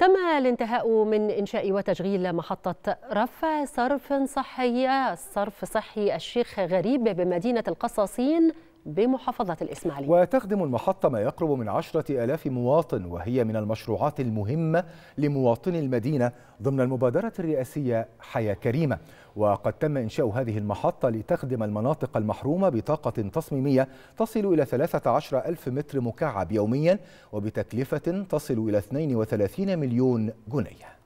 تم الانتهاء من إنشاء وتشغيل محطة رفع صرف صحي صرف صحي الشيخ غريب بمدينة القصاصين بمحافظة الإسماعيلية وتخدم المحطة ما يقرب من عشرة ألاف مواطن وهي من المشروعات المهمة لمواطني المدينة ضمن المبادرة الرئاسية حياة كريمة وقد تم إنشاء هذه المحطة لتخدم المناطق المحرومة بطاقة تصميمية تصل إلى 13 ألف متر مكعب يوميا وبتكلفة تصل إلى 32 مليون جنيه